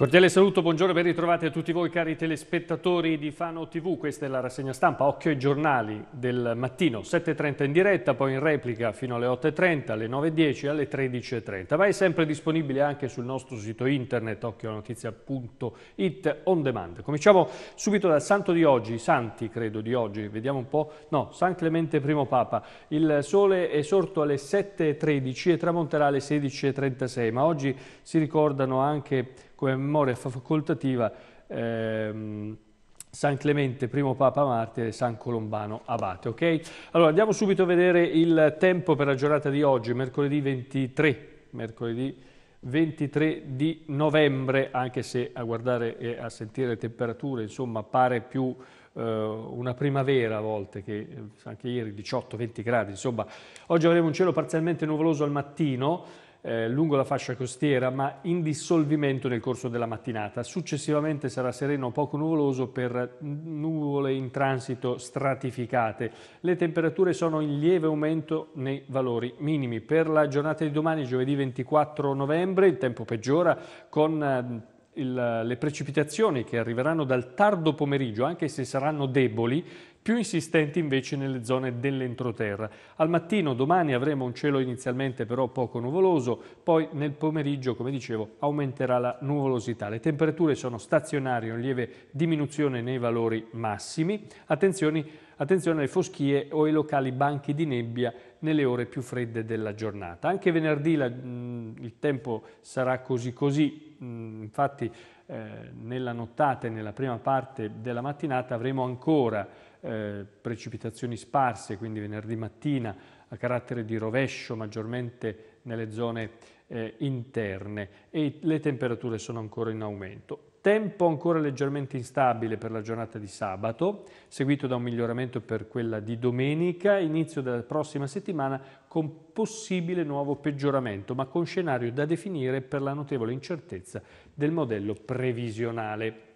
Cordiale saluto, buongiorno e ben ritrovati a tutti voi cari telespettatori di Fano TV, questa è la rassegna stampa Occhio ai giornali del mattino 7.30 in diretta, poi in replica fino alle 8.30, alle 9.10 alle 13.30. Ma è sempre disponibile anche sul nostro sito internet occhionotizia.it on demand. Cominciamo subito dal santo di oggi, i santi credo di oggi, vediamo un po', no, San Clemente I Papa. Il sole è sorto alle 7.13 e tramonterà alle 16.36, ma oggi si ricordano anche come memoria facoltativa ehm, San Clemente, primo Papa Martire, San Colombano Abate. Okay? Allora andiamo subito a vedere il tempo per la giornata di oggi, mercoledì 23, mercoledì 23 di novembre, anche se a guardare e a sentire le temperature, insomma, pare più eh, una primavera a volte che eh, anche ieri 18-20 gradi, insomma, oggi avremo un cielo parzialmente nuvoloso al mattino, eh, lungo la fascia costiera ma in dissolvimento nel corso della mattinata. Successivamente sarà sereno o poco nuvoloso per nuvole in transito stratificate. Le temperature sono in lieve aumento nei valori minimi. Per la giornata di domani, giovedì 24 novembre, il tempo peggiora con eh, il, le precipitazioni che arriveranno dal tardo pomeriggio, anche se saranno deboli, più insistenti invece nelle zone dell'entroterra. Al mattino domani avremo un cielo inizialmente però poco nuvoloso, poi nel pomeriggio, come dicevo, aumenterà la nuvolosità. Le temperature sono stazionarie, una lieve diminuzione nei valori massimi. Attenzione, attenzione alle foschie o ai locali banchi di nebbia nelle ore più fredde della giornata. Anche venerdì la, mh, mm, il tempo sarà così così, Mm, infatti eh, nella nottata e nella prima parte della mattinata avremo ancora eh, precipitazioni sparse, quindi venerdì mattina a carattere di rovescio maggiormente nelle zone eh, interne e le temperature sono ancora in aumento. Tempo ancora leggermente instabile per la giornata di sabato, seguito da un miglioramento per quella di domenica, inizio della prossima settimana con possibile nuovo peggioramento, ma con scenario da definire per la notevole incertezza del modello previsionale.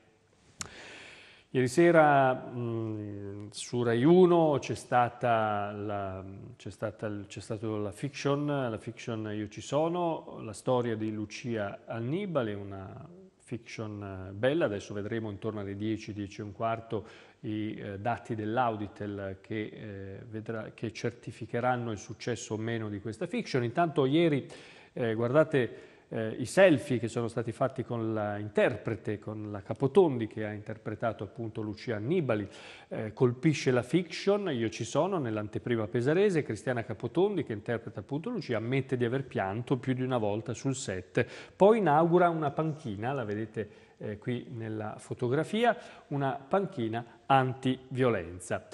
Ieri sera mh, su Rai 1 c'è stata, la, stata, la fiction, la fiction Io ci sono, la storia di Lucia Annibale, una fiction eh, bella, adesso vedremo intorno alle 10, 10 un quarto i eh, dati dell'Auditel che, eh, vedrà, che certificheranno il successo o meno di questa fiction. Intanto ieri, eh, guardate, eh, i selfie che sono stati fatti con l'interprete, con la Capotondi che ha interpretato appunto Lucia Annibali, eh, colpisce la fiction, io ci sono nell'anteprima pesarese, Cristiana Capotondi che interpreta appunto Lucia ammette di aver pianto più di una volta sul set, poi inaugura una panchina, la vedete eh, qui nella fotografia, una panchina antiviolenza.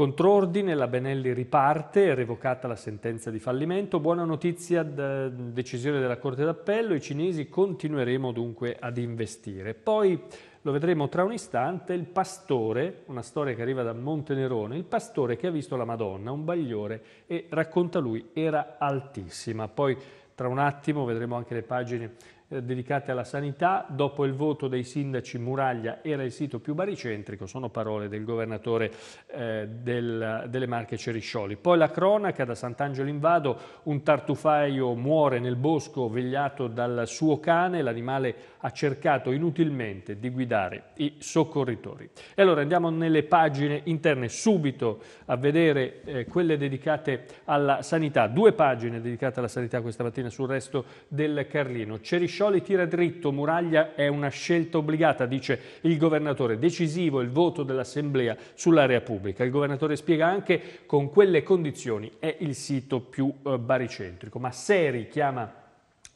Contrordine, la Benelli riparte, è revocata la sentenza di fallimento. Buona notizia, eh, decisione della Corte d'Appello, i cinesi continueremo dunque ad investire. Poi lo vedremo tra un istante, il pastore, una storia che arriva da Montenerone, il pastore che ha visto la Madonna, un bagliore, e racconta lui, era altissima. Poi tra un attimo vedremo anche le pagine eh, dedicate alla sanità, dopo il voto dei sindaci Muraglia era il sito più baricentrico, sono parole del governatore eh, del, delle Marche Ceriscioli. Poi la cronaca da Sant'Angelo in Vado, un tartufaio muore nel bosco vegliato dal suo cane, l'animale ha cercato inutilmente di guidare i soccorritori. E allora andiamo nelle pagine interne subito a vedere eh, quelle dedicate alla sanità, due pagine dedicate alla sanità questa mattina sul resto del Carlino. Ceriscioli tira dritto, Muraglia è una scelta obbligata, dice il governatore, decisivo il voto dell'Assemblea sull'area pubblica. Il governatore spiega anche con quelle condizioni è il sito più eh, baricentrico, ma Seri chiama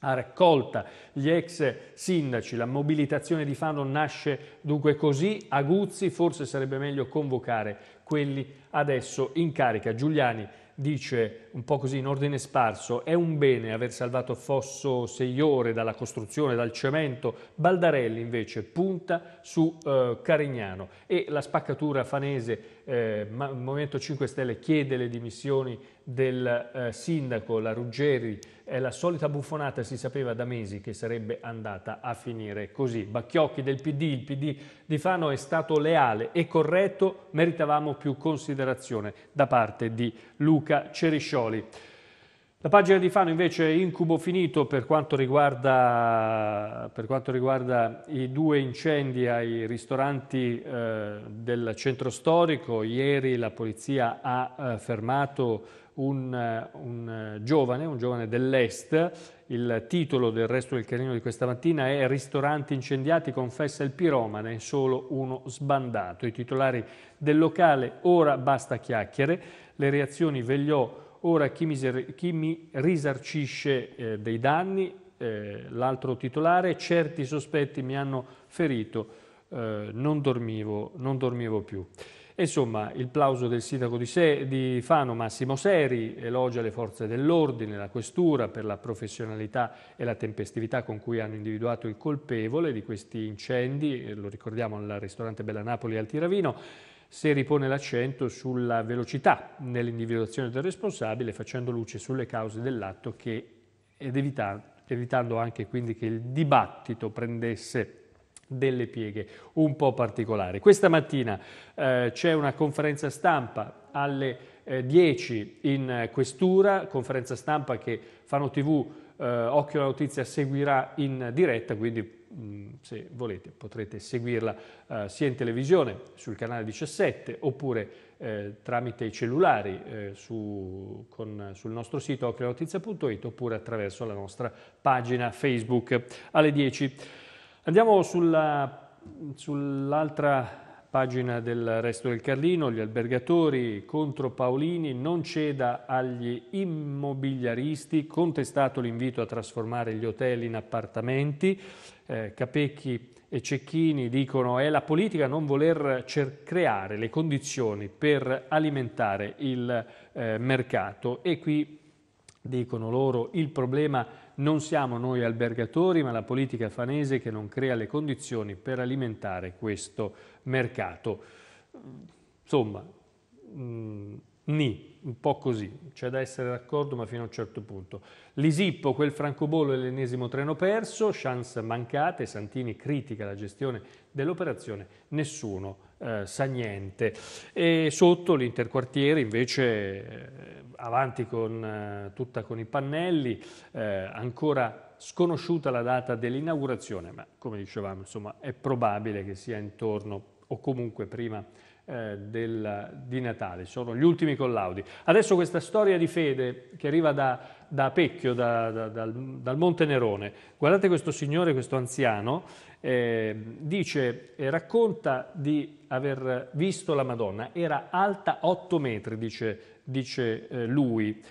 a raccolta gli ex sindaci. La mobilitazione di Fano nasce dunque così. A Guzzi forse sarebbe meglio convocare quelli adesso in carica. Giuliani dice un po' così in ordine sparso è un bene aver salvato Fosso sei ore dalla costruzione, dal cemento Baldarelli invece punta su eh, Carignano e la spaccatura fanese eh, Movimento 5 Stelle chiede le dimissioni del eh, sindaco, la Ruggeri è la solita buffonata si sapeva da mesi che sarebbe sarebbe andata a finire così. Bacchiocchi del PD, il PD di Fano è stato leale e corretto, meritavamo più considerazione da parte di Luca Ceriscioli. La pagina di Fano invece è incubo finito per quanto, riguarda, per quanto riguarda i due incendi ai ristoranti eh, del centro storico. Ieri la polizia ha eh, fermato un, eh, un, eh, giovane, un giovane dell'Est il titolo del resto del carino di questa mattina è Ristoranti incendiati, confessa il piromane, solo uno sbandato. I titolari del locale, ora basta chiacchiere, le reazioni vegliò, ora chi mi, chi mi risarcisce eh, dei danni, eh, l'altro titolare, certi sospetti mi hanno ferito, eh, non, dormivo, non dormivo più. Insomma, il plauso del sindaco di, Se di Fano, Massimo Seri, elogia le forze dell'ordine, la questura per la professionalità e la tempestività con cui hanno individuato il colpevole di questi incendi, eh, lo ricordiamo al ristorante Bella Napoli al Tiravino, se ripone l'accento sulla velocità nell'individuazione del responsabile facendo luce sulle cause dell'atto ed evitando anche quindi che il dibattito prendesse delle pieghe un po' particolari. Questa mattina eh, c'è una conferenza stampa alle eh, 10 in questura, conferenza stampa che Fano TV eh, Occhio alla Notizia seguirà in diretta, quindi mm, se volete potrete seguirla eh, sia in televisione sul canale 17 oppure eh, tramite i cellulari eh, su, con, sul nostro sito occhialanotizia.it oppure attraverso la nostra pagina Facebook alle 10. Andiamo sull'altra pagina del resto del Carlino, gli albergatori contro Paolini, non ceda agli immobiliaristi, contestato l'invito a trasformare gli hotel in appartamenti, eh, Capecchi e Cecchini dicono è la politica non voler creare le condizioni per alimentare il eh, mercato e qui dicono loro, il problema non siamo noi albergatori, ma la politica fanese che non crea le condizioni per alimentare questo mercato. Insomma, mh, mm, ni, un po' così, c'è da essere d'accordo, ma fino a un certo punto. Lisippo, quel francobollo è l'ennesimo treno perso, chance mancate, Santini critica la gestione dell'operazione, nessuno eh, sa niente. E sotto l'interquartiere invece... Eh, avanti con, eh, tutta con i pannelli, eh, ancora sconosciuta la data dell'inaugurazione, ma come dicevamo insomma, è probabile che sia intorno o comunque prima eh, del, di Natale, sono gli ultimi collaudi. Adesso questa storia di fede che arriva da, da Pecchio, da, da, dal, dal, Monte Nerone, guardate questo signore, questo anziano, eh, dice, e racconta di aver visto la Madonna, era alta 8 metri, dice, dice eh, lui,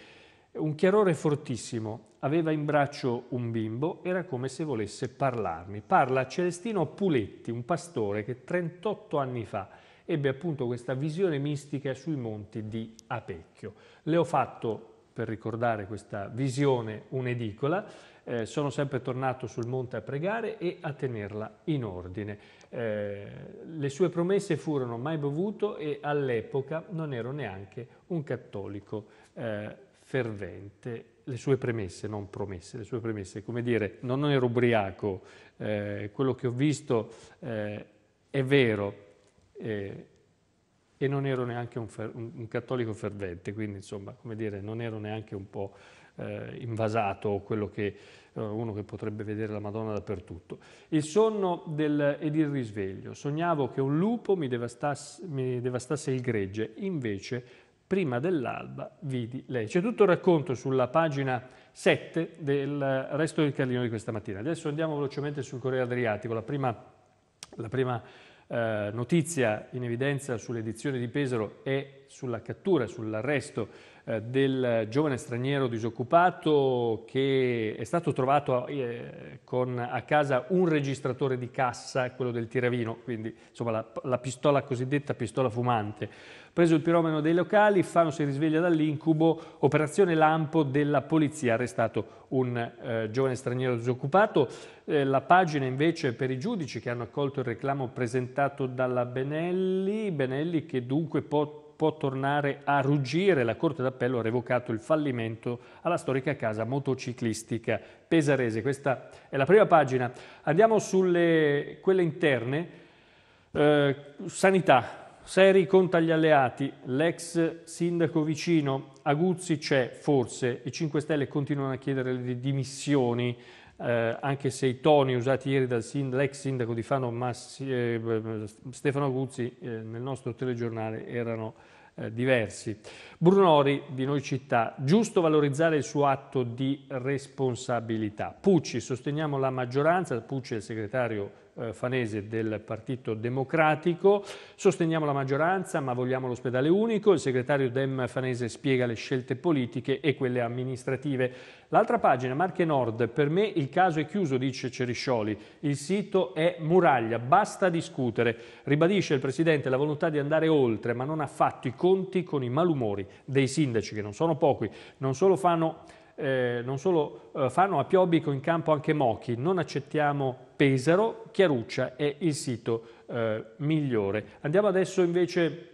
un chiarore fortissimo, aveva in braccio un bimbo, era come se volesse parlarmi. Parla a Celestino Puletti, un pastore che 38 anni fa ebbe appunto questa visione mistica sui monti di Apecchio. Le ho fatto, per ricordare questa visione, un'edicola, eh, sono sempre tornato sul monte a pregare e a tenerla in ordine. Eh, le sue promesse furono mai bevuto e all'epoca non ero neanche un cattolico eh, fervente. Le sue premesse, non promesse, le sue premesse, come dire, non ero ubriaco, eh, quello che ho visto eh, è vero, eh, e non ero neanche un, un, un, cattolico fervente, quindi insomma, come dire, non ero neanche un po' eh, invasato quello che eh, uno che potrebbe vedere la Madonna dappertutto. Il sonno del, ed il risveglio. Sognavo che un lupo mi devastasse, mi devastasse il gregge, invece prima dell'alba vidi lei. C'è tutto il racconto sulla pagina 7 del resto del Carlino di questa mattina. Adesso andiamo velocemente sul Corriere Adriatico, la prima, la prima eh, notizia in evidenza sull'edizione di Pesaro è sulla cattura, sull'arresto eh, del giovane straniero disoccupato che è stato trovato eh, con a casa un registratore di cassa, quello del tiravino, quindi insomma la, la pistola cosiddetta pistola fumante. Preso il piromeno dei locali, Fano si risveglia dall'incubo, operazione lampo della polizia, arrestato un eh, giovane straniero disoccupato. Eh, la pagina invece per i giudici che hanno accolto il reclamo presentato dalla Benelli, Benelli che dunque può può tornare a ruggire. La Corte d'Appello ha revocato il fallimento alla storica casa motociclistica pesarese. Questa è la prima pagina. Andiamo sulle quelle interne. Eh, sanità, Seri conta gli alleati, l'ex sindaco vicino, Aguzzi c'è forse, i 5 Stelle continuano a chiedere le dimissioni eh, anche se i toni usati ieri dall'ex sindaco di Fano Massi, eh, Stefano Guzzi eh, nel nostro telegiornale erano eh, diversi. Brunori di Noi Città, giusto valorizzare il suo atto di responsabilità. Pucci, sosteniamo la maggioranza, Pucci è il segretario eh, Fanese del Partito Democratico. Sosteniamo la maggioranza ma vogliamo l'ospedale unico. Il segretario Dem Fanese spiega le scelte politiche e quelle amministrative. L'altra pagina, Marche Nord, per me il caso è chiuso, dice Ceriscioli. Il sito è muraglia, basta discutere. Ribadisce il Presidente la volontà di andare oltre, ma non ha fatto i conti con i malumori dei sindaci, che non sono pochi. Non solo fanno eh, non solo eh, Fano, a Piobbico in campo anche Mochi, non accettiamo Pesaro, Chiaruccia è il sito eh, migliore. Andiamo adesso invece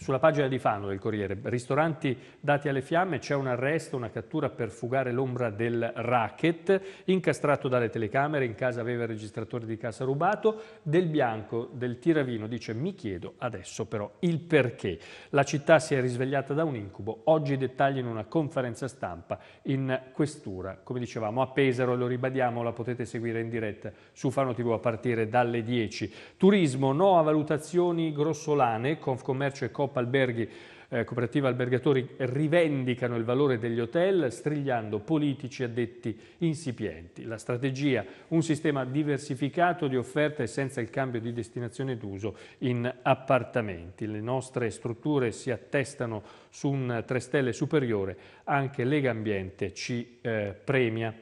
sulla pagina di Fano del Corriere, ristoranti dati alle fiamme, c'è un arresto, una cattura per fugare l'ombra del racket, incastrato dalle telecamere, in casa aveva il registratore di casa rubato, del bianco del tiravino dice mi chiedo adesso però il perché. La città si è risvegliata da un incubo, oggi dettagli in una conferenza stampa in questura, come dicevamo a Pesaro, lo ribadiamo, la potete seguire in diretta su Fano TV a partire dalle 10. Turismo, no a valutazioni grossolane, Confcommercio e Coppa Shop Alberghi eh, Cooperativa Albergatori rivendicano il valore degli hotel strigliando politici addetti insipienti. La strategia, un sistema diversificato di offerta e senza il cambio di destinazione d'uso in appartamenti. Le nostre strutture si attestano su un 3 stelle superiore, anche Lega Ambiente ci eh, premia.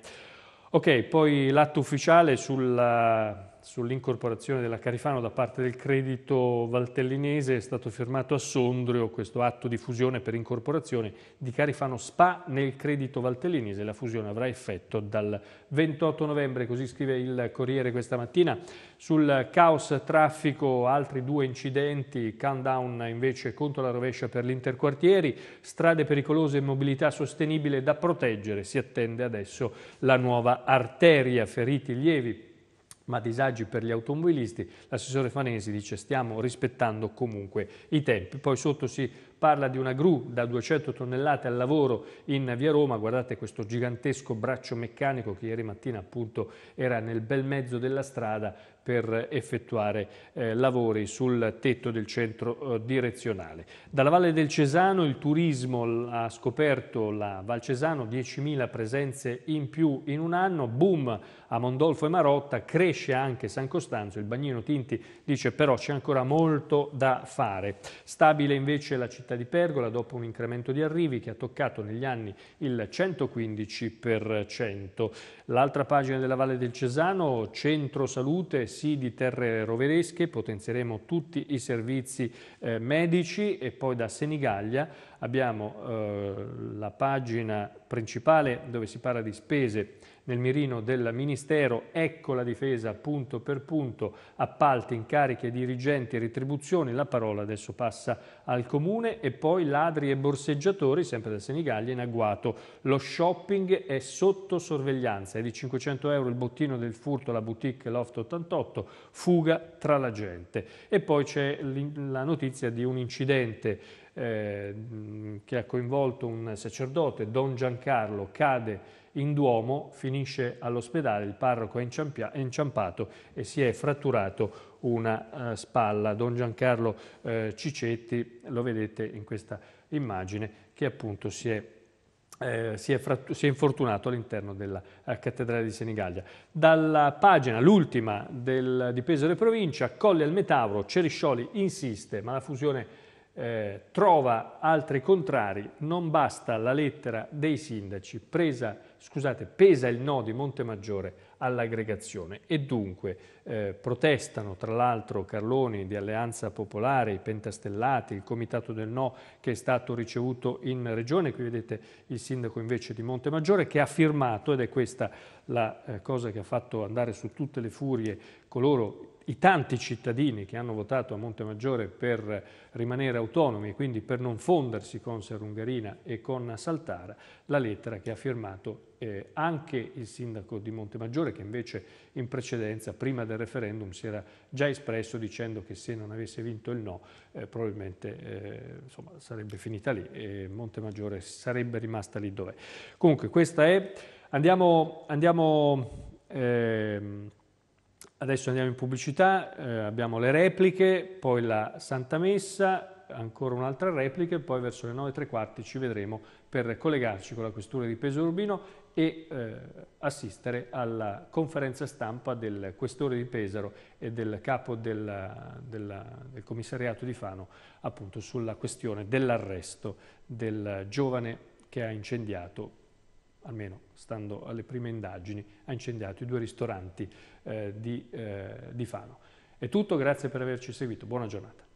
Ok, poi l'atto ufficiale sulla sull'incorporazione della Carifano da parte del credito valtellinese è stato firmato a Sondrio questo atto di fusione per incorporazione di Carifano Spa nel credito valtellinese. La fusione avrà effetto dal 28 novembre, così scrive il Corriere questa mattina. Sul caos traffico altri due incidenti, countdown invece contro la rovescia per l'interquartieri, strade pericolose e mobilità sostenibile da proteggere. Si attende adesso la nuova arteria, feriti lievi ma disagi per gli automobilisti. L'assessore Fanesi dice stiamo rispettando comunque i tempi. Poi sotto si parla di una gru da 200 tonnellate al lavoro in via Roma, guardate questo gigantesco braccio meccanico che ieri mattina appunto era nel bel mezzo della strada per effettuare eh, lavori sul tetto del centro eh, direzionale. Dalla Valle del Cesano il turismo ha scoperto la Val Cesano, 10.000 presenze in più in un anno, boom a Mondolfo e Marotta, cresce anche San Costanzo, il bagnino Tinti dice però c'è ancora molto da fare. Stabile invece la città città di Pergola dopo un incremento di arrivi che ha toccato negli anni il 115%. L'altra pagina della Valle del Cesano, centro salute, sì di terre roveresche, potenzieremo tutti i servizi eh, medici e poi da Senigallia abbiamo eh, la pagina principale dove si parla di spese nel mirino del Ministero, ecco la difesa punto per punto, appalti, incarichi, dirigenti, retribuzioni, la parola adesso passa al Comune e poi ladri e borseggiatori, sempre da Senigallia, in agguato. Lo shopping è sotto sorveglianza, è di 500 euro il bottino del furto alla boutique Loft 88, fuga tra la gente. E poi c'è la notizia di un incidente Ehm, che ha coinvolto un sacerdote, Don Giancarlo, cade in Duomo, finisce all'ospedale, il parroco è, è, inciampato e si è fratturato una uh, spalla. Don Giancarlo uh, Cicetti, lo vedete in questa immagine, che appunto si è eh, si, è si, è infortunato all'interno della eh, cattedrale di Senigallia. Dalla pagina, l'ultima di Peso e Provincia, Colli al Metauro, Ceriscioli insiste, ma la fusione eh, trova altri contrari, non basta la lettera dei sindaci, presa, scusate, pesa il no di Montemaggiore all'aggregazione e dunque eh, protestano tra l'altro Carloni di Alleanza Popolare, i Pentastellati, il Comitato del No che è stato ricevuto in regione, qui vedete il sindaco invece di Montemaggiore che ha firmato ed è questa la eh, cosa che ha fatto andare su tutte le furie coloro i tanti cittadini che hanno votato a Montemaggiore per rimanere autonomi e quindi per non fondersi con Serungarina e con Saltara, la lettera che ha firmato eh, anche il sindaco di Montemaggiore che invece in precedenza, prima del referendum, si era già espresso dicendo che se non avesse vinto il no eh, probabilmente eh, insomma, sarebbe finita lì e Montemaggiore sarebbe rimasta lì dov'è. Comunque questa è... Andiamo, andiamo ehm, adesso andiamo in pubblicità, eh, abbiamo le repliche, poi la Santa Messa, ancora un'altra replica e poi verso le 9.03 ci vedremo per collegarci con la questura di Peso Urbino e eh, assistere alla conferenza stampa del questore di Pesaro e del capo della, della, del commissariato di Fano appunto sulla questione dell'arresto del giovane che ha incendiato almeno stando alle prime indagini, ha incendiato i due ristoranti eh, di, eh, di Fano. È tutto, grazie per averci seguito, buona giornata.